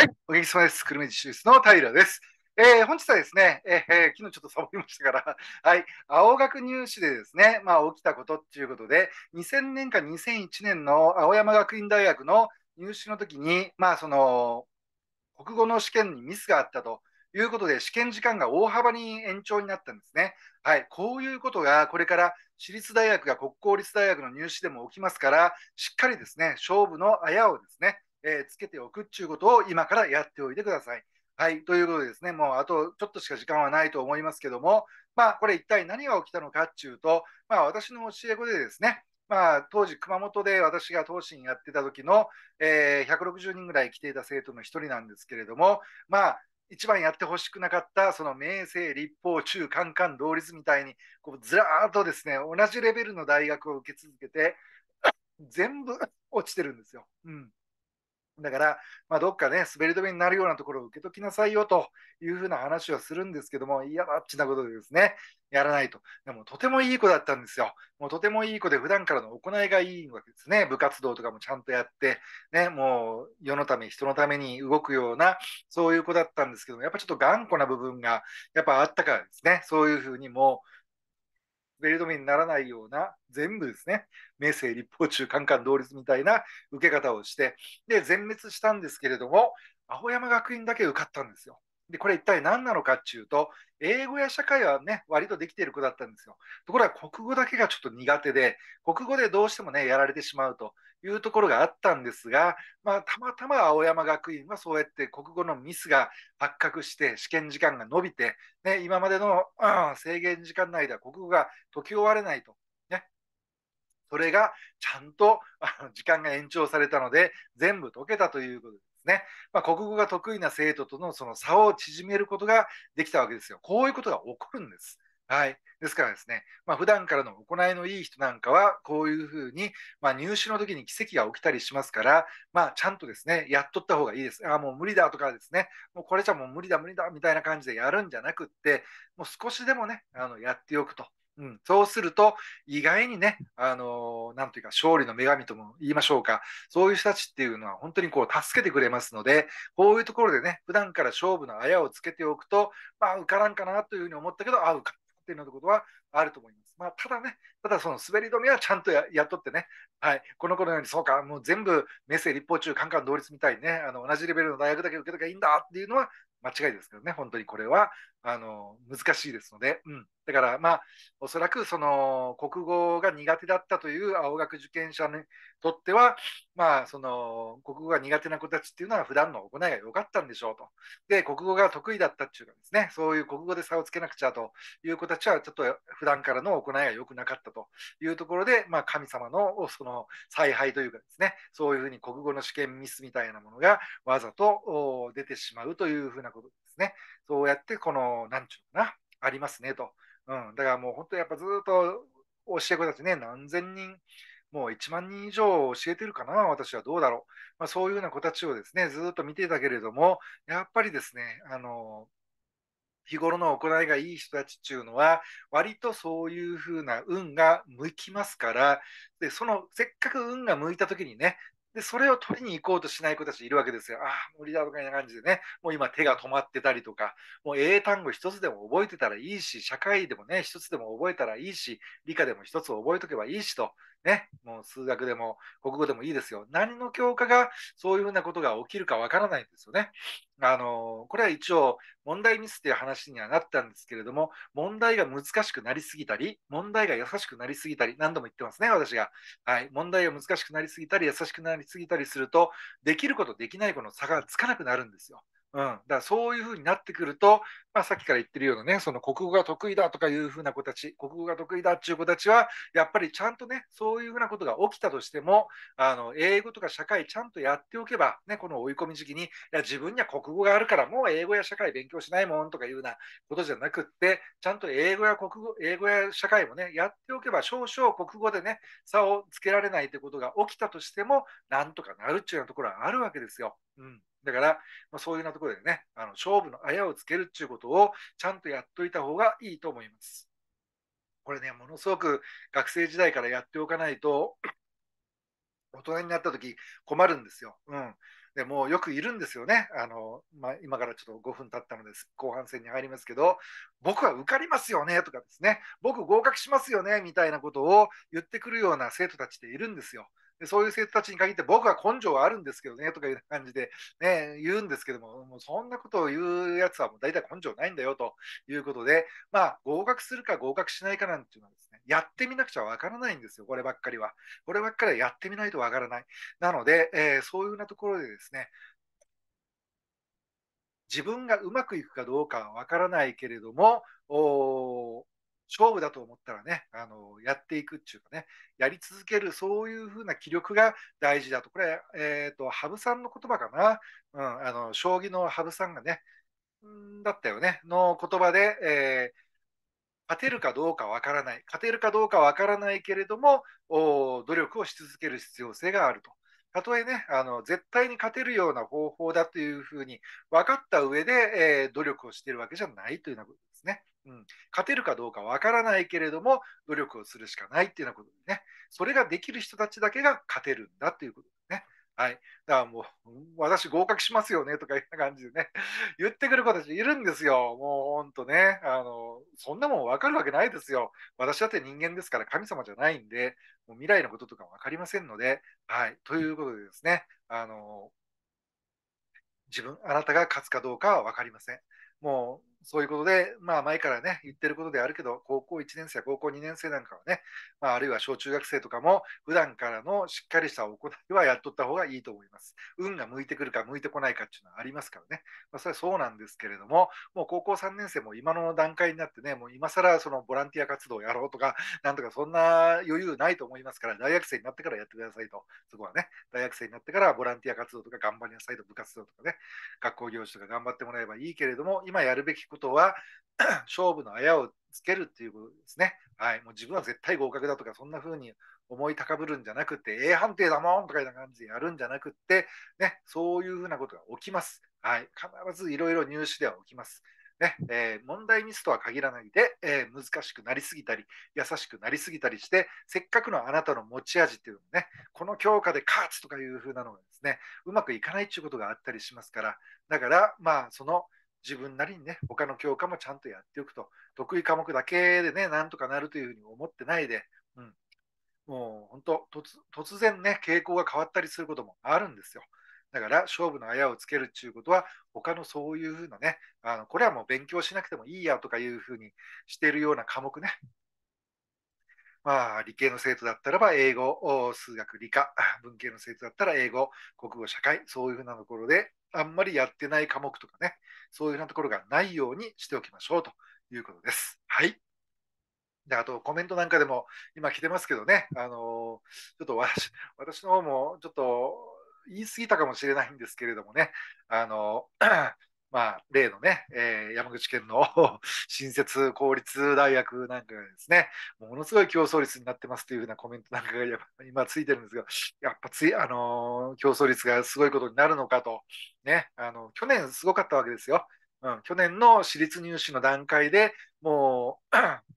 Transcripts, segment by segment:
はい、お元気様です。久留米地主室の平です。えー、本日はですね、えー、昨日ちょっとサボりましたから、はい、青学入試でですね、まあ、起きたことっていうことで、2000年か2001年の青山学院大学の入試の時に、まあ、その、国語の試験にミスがあったと。いうことで、試験時間が大幅に延長になったんですね。はい、こういうことがこれから私立大学が国公立大学の入試でも起きますから、しっかりですね、勝負のあやをですね、えー、つけておくっていうことを今からやっておいてください。はい、ということでですね、もうあとちょっとしか時間はないと思いますけども、まあ、これ一体何が起きたのかっていうと、まあ、私の教え子でですね、まあ、当時熊本で私が当審やってた時の、えー、160人ぐらい来ていた生徒の一人なんですけれども、まあ、一番やってほしくなかったその明声、立法中官官同率みたいにこうずらーっとですね同じレベルの大学を受け続けて全部落ちてるんですよ。うんだから、まあ、どっかね、滑り止めになるようなところを受けときなさいよというふうな話をするんですけども、嫌だッチなことでですね、やらないと。でも、とてもいい子だったんですよ。もうとてもいい子で、普段からの行いがいいわけですね。部活動とかもちゃんとやって、ね、もう世のため、人のために動くような、そういう子だったんですけども、やっぱちょっと頑固な部分が、やっぱあったからですね、そういうふうにもう、ベル止めにならないような全部ですね明生立法中カンカン同率みたいな受け方をしてで全滅したんですけれども青山学院だけ受かったんですよ。で、これ一体何なのかっていうと、英語や社会はね、割とできている子だったんですよ。ところが国語だけがちょっと苦手で、国語でどうしてもね、やられてしまうというところがあったんですが、まあ、たまたま青山学院はそうやって国語のミスが発覚して、試験時間が延びて、ね、今までの、うん、制限時間内では国語が解き終われないと。ね、それがちゃんとあの時間が延長されたので全部解けたということでね。まあ、国語が得意な生徒とのその差を縮めることができたわけですよ。こういうことが起こるんです。はい。ですからですね、まあ、普段からの行いのいい人なんかは、こういうふうに、まあ、入試の時に奇跡が起きたりしますから、まあ、ちゃんとですね、やっとった方がいいです。ああ、もう無理だとかですね、もうこれじゃもう無理だ、無理だ、みたいな感じでやるんじゃなくって、もう少しでもね、あのやっておくと。うん、そうすると、意外にね、あのー、なんというか、勝利の女神とも言いましょうか、そういう人たちっていうのは本当にこう、助けてくれますので、こういうところでね、普段から勝負のあやをつけておくと、まあ、受からんかなというふうに思ったけど、あ、受かっっていうようなことはあると思います。まあ、ただね、ただその滑り止めはちゃんとやっとってね、はい、この子のように、そうか、もう全部、明生立法中、カンカン同率みたいにね、あの同じレベルの大学だけ受けときゃいいんだっていうのは間違いですけどね、本当にこれは、あの難しいですので、うん、だからまあおそらくその国語が苦手だったという青学受験者にとってはまあその国語が苦手な子たちっていうのは普段の行いが良かったんでしょうとで国語が得意だったっていうかですねそういう国語で差をつけなくちゃという子たちはちょっと普段からの行いが良くなかったというところで、まあ、神様のその采配というかですねそういうふうに国語の試験ミスみたいなものがわざと出てしまうというふうなことね。そうやって、この、なんちゅうかな、ありますねと。うん。だからもう本当やっぱずっと教え子たちね、何千人、もう1万人以上教えてるかな、私はどうだろう。まあ、そういうような子たちをですね、ずっと見てたけれども、やっぱりですね、あの、日頃の行いがいい人たちっていうのは、割とそういうふうな運が向きますから、でそのせっかく運が向いた時にね、で、それを取りに行こうとしない子たちいるわけですよ。ああ、無理だとかいな感じでね、もう今手が止まってたりとか、もう英単語一つでも覚えてたらいいし、社会でもね、一つでも覚えたらいいし、理科でも一つ覚えとけばいいしとね、もう数学でも国語でもいいですよ。何の教科がそういうふうなことが起きるかわからないんですよね。あの、これは一応問題ミスっていう話にはなったんですけれども、問題が難しくなりすぎたり、問題が優しくなりすぎたり、何度も言ってますね、私が。はい。問題が難しくなりすぎたり、優しくなりすぎたりすると、できること、できないことの差がつかなくなるんですよ。うん、だからそういうふうになってくると、まあ、さっきから言ってるようなね、その国語が得意だとかいうふうな子たち、国語が得意だっていう子たちは、やっぱりちゃんとね、そういうふうなことが起きたとしても、あの英語とか社会ちゃんとやっておけば、ね、この追い込み時期に、いや、自分には国語があるから、もう英語や社会勉強しないもんとかいうようなことじゃなくって、ちゃんと英語や国語、英語や社会もね、やっておけば、少々国語でね、差をつけられないということが起きたとしても、なんとかなるっていうようなところはあるわけですよ。うんだから、まあ、そういうようなところでね、あの勝負のあやをつけるっていうことをちゃんとやっといた方がいいと思います。これね、ものすごく学生時代からやっておかないと、大人になった時困るんですよ。うん。でもよくいるんですよね。あの、まあ、今からちょっと5分経ったので後半戦に入りますけど、僕は受かりますよねとかですね、僕合格しますよねみたいなことを言ってくるような生徒たちっているんですよ。でそういう生徒たちに限って僕は根性はあるんですけどねとかいう感じで、ね、言うんですけどももうそんなことを言うやつはもう大体根性ないんだよということで、まあ、合格するか合格しないかなんていうのはですねやってみなくちゃわからないんですよこればっかりはこればっかりはやってみないとわからないなので、えー、そういうようなところでですね自分がうまくいくかどうかはわからないけれども勝負だと思ったらね、あのやっていくっていうかね、やり続ける、そういうふうな気力が大事だと、これ、えーと、羽生さんの言葉かな、うん、あの将棋の羽生さんがね、んだったよね、の言葉で、えー勝てるかどうかわからない、勝てるかどうかわからないけれども、努力をし続ける必要性があると。たとえね、あの、絶対に勝てるような方法だというふうに分かった上で、えー、努力をしているわけじゃないというようなことですね。うん、勝てるかどうかわからないけれども努力をするしかないっていうようなことでねそれができる人たちだけが勝てるんだということですね。はい、だからもう私合格しますよねとかいう感じでね言ってくる子たちいるんですよもうほんとねあのそんなもん分かるわけないですよ私だって人間ですから神様じゃないんでもう未来のこととか分かりませんので、はい、ということでですねあの自分あなたが勝つかどうかは分かりませんもうそういうことで、まあ前からね、言ってることであるけど、高校1年生や高校2年生なんかはね、まあ、あるいは小中学生とかも、普段からのしっかりした行いはやっとった方がいいと思います。運が向いてくるか向いてこないかっていうのはありますからね。まあ、それはそうなんですけれども、もう高校3年生も今の段階になってね、もう今更そのボランティア活動をやろうとか、なんとかそんな余裕ないと思いますから、大学生になってからやってくださいと、そこはね、大学生になってからボランティア活動とか頑張りなさいと、部活動とかね、学校行事とか頑張ってもらえばいいけれども、今やるべきことは、勝負のあやをつけるっていうことですね。はい。もう自分は絶対合格だとか、そんな風に思い高ぶるんじゃなくて、A 判定だもんとかいうな感じでやるんじゃなくて、ね、そういう風なことが起きます。はい。必ずいろいろ入試では起きます。ねえー、問題ミスとは限らないで、えー、難しくなりすぎたり、優しくなりすぎたりして、せっかくのあなたの持ち味っていうのね、この強化で勝つとかいう風なのがですね、うまくいかないっていうことがあったりしますから、だから、まあ、その、自分なりにね、他の教科もちゃんとやっておくと、得意科目だけでね、なんとかなるというふうに思ってないで、うん、もう本当突、突然ね、傾向が変わったりすることもあるんですよ。だから、勝負のあやをつけるっていうことは、他のそういうふうなね、あのこれはもう勉強しなくてもいいやとかいうふうにしてるような科目ね。まあ、理系の生徒だったらば英語、数学、理科、文系の生徒だったら英語、国語、社会、そういうふうなところであんまりやってない科目とかね、そういうようなところがないようにしておきましょうということです。はい。で、あとコメントなんかでも今来てますけどね、あのー、ちょっと私私の方もちょっと言い過ぎたかもしれないんですけれどもね、あのー、まあ、例のね、えー、山口県の 新設公立大学なんかがですね、ものすごい競争率になってますというふうなコメントなんかが今ついてるんですが、やっぱつい、あのー、競争率がすごいことになるのかと、ね、あの、去年すごかったわけですよ。うん、去年の私立入試の段階でもう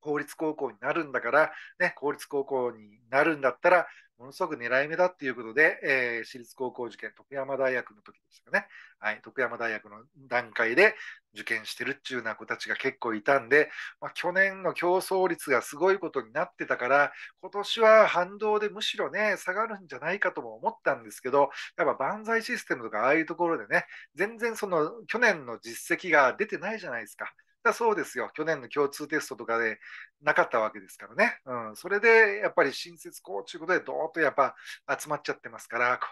公立高校になるんだから、ね、公立高校になるんだったら、ものすごく狙い目だっていうことで、えー、私立高校受験、徳山大学の時でしたね。はい、徳山大学の段階で受験してるっちゅうな子たちが結構いたんで、まあ、去年の競争率がすごいことになってたから、今年は反動でむしろね、下がるんじゃないかとも思ったんですけど、やっぱ万歳システムとかああいうところでね、全然その去年の実績が出てないじゃないですか。だそうですよ。去年の共通テストとかでなかったわけですからね。うん、それでやっぱり新設校ということで、どーっとやっぱ集まっちゃってますから、こ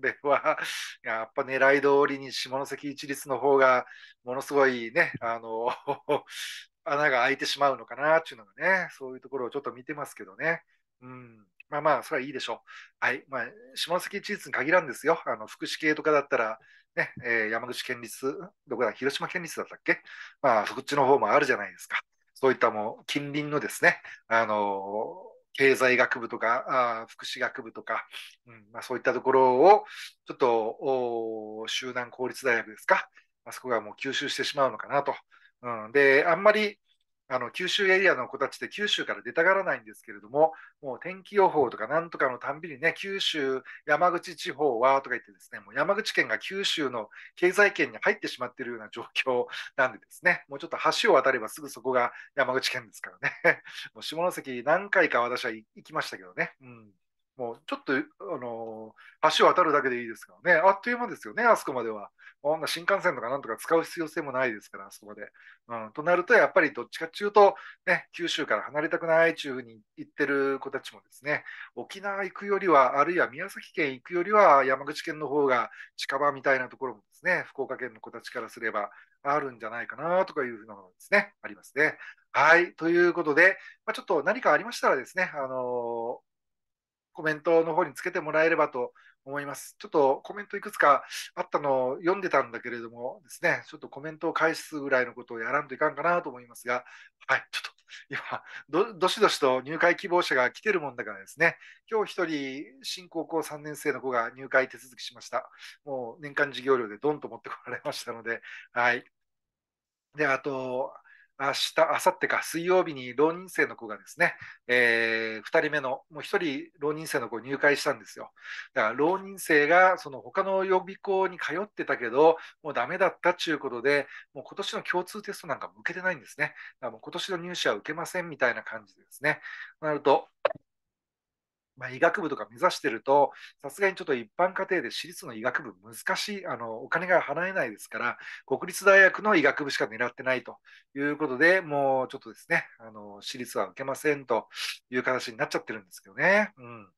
れは やっぱ狙い通りに下関一律の方がものすごいね、あの 穴が開いてしまうのかなっていうのがね、そういうところをちょっと見てますけどね。うん、まあまあ、それはいいでしょう。はい。まあ、下関一律に限らんですよ。あの、福祉系とかだったら、ね、えー、山口県立、どこだ、広島県立だったっけまあ、そっちの方もあるじゃないですか。そういったもう、近隣のですね、あの経済学部とか、あ福祉学部とか、うんまあ、そういったところを、ちょっと、集団公立大学ですか、あそこがもう吸収してしまうのかなと。うん、で、あんまり、あの九州エリアの子たちって九州から出たがらないんですけれども、もう天気予報とかなんとかのたんびにね、九州、山口地方はとか言ってですね、もう山口県が九州の経済圏に入ってしまっているような状況 なんでですね、もうちょっと橋を渡ればすぐそこが山口県ですからね、もう下関何回か私は行きましたけどね。うんもうちょっと、あのー、橋を渡るだけでいいですからね、あっという間ですよね、あそこまでは。あんな新幹線とかなんとか使う必要性もないですから、あそこまで。うん、となると、やっぱりどっちかっていうと、ね、九州から離れたくない中に行ってる子たちもですね、沖縄行くよりは、あるいは宮崎県行くよりは、山口県の方が近場みたいなところもですね、福岡県の子たちからすればあるんじゃないかなとかいうふうなものですね、ありますね。はい、ということで、まあ、ちょっと何かありましたらですね、あのーコメントの方につけてもらえればと思います。ちょっとコメントいくつかあったのを読んでたんだけれどもですね、ちょっとコメントを返すぐらいのことをやらんといかんかなと思いますが、はい、ちょっと今ど、どしどしと入会希望者が来てるもんだからですね、今日1人、新高校3年生の子が入会手続きしました。もう年間授業料でドンと持ってこられましたので、はい。で、あと、明日、明後日か、水曜日に浪人生の子がですね、えー、2人目の、もう1人浪人生の子入会したんですよ。だから浪人生がその他の予備校に通ってたけど、もうダメだったっていうことで、もう今年の共通テストなんかも受けてないんですね。だからもう今年の入試は受けませんみたいな感じでですね。なると、まあ、医学部とか目指してると、さすがにちょっと一般家庭で私立の医学部難しい、あの、お金が払えないですから、国立大学の医学部しか狙ってないということで、もうちょっとですね、あの、私立は受けませんという形になっちゃってるんですけどね。うん。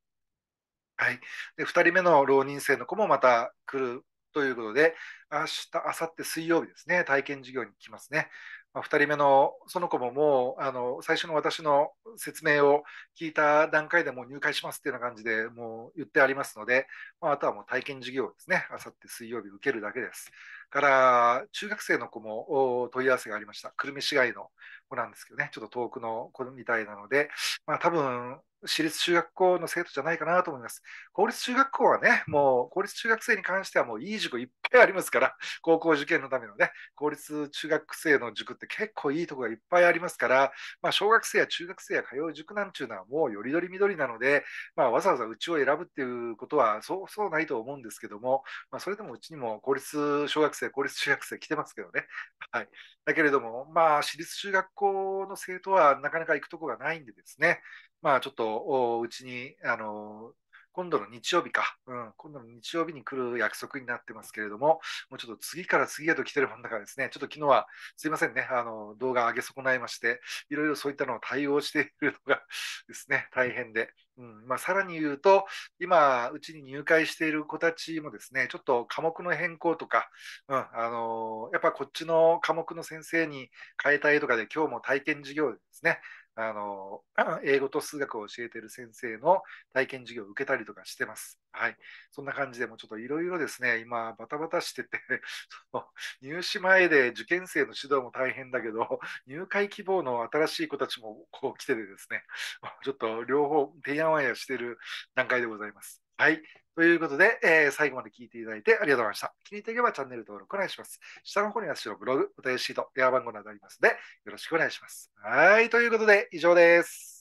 はい。で、2人目の浪人生の子もまた来るということで、明日、明後日水曜日ですね、体験授業に来ますね。ま2人目のその子ももうあの最初の私の説明を聞いた段階でもう入会しますっていうような感じでもう言ってありますので、まあ、あとはもう体験授業ですね、あさって水曜日受けるだけです。から中学生の子も問い合わせがありました、久留米市外の子なんですけどね、ちょっと遠くの子みたいなので、まあ、多分私立中学校の生徒じゃないかなと思います。公立中学校はね、もう公立中学生に関してはもういい塾いっぱいありますから、高校受験のためのね、公立中学生の塾って結構いいとこがいっぱいありますから、まあ、小学生や中学生や通う塾なんていうのはもうよりどりみどりなので、まあ、わざわざうちを選ぶっていうことはそうそうないと思うんですけども、まあ、それでもうちにも公立小学生、公立中学生来てますけどね。はい、だけれども、まあ、私立中学校の生徒はなかなか行くとこがないんでですね、まあちょっとうちに、あの今度の日曜日か、うん、今度の日曜日に来る約束になってますけれども、もうちょっと次から次へと来てるもんだからですね、ちょっと昨日はすいませんね、あの動画上げ損ないまして、いろいろそういったのを対応しているのがですね、大変で、うんまあ、さらに言うと、今、うちに入会している子たちもですね、ちょっと科目の変更とか、うんあのやっぱこっちの科目の先生に変えたいとかで、今日も体験授業でですね、あの、英語と数学を教えている先生の体験授業を受けたりとかしてます。はい。そんな感じでもちょっといろいろですね、今バタバタしてて その入試前で受験生の指導も大変だけど、入会希望の新しい子たちもこう来ててですね、ちょっと両方提案案やしてる段階でございます。はい。ということで、えー、最後まで聞いていただいてありがとうございました。気に入っていけばチャンネル登録お願いします。下の方には私のブログ、お便りシート、電話番号などありますので、よろしくお願いします。はい。ということで、以上です。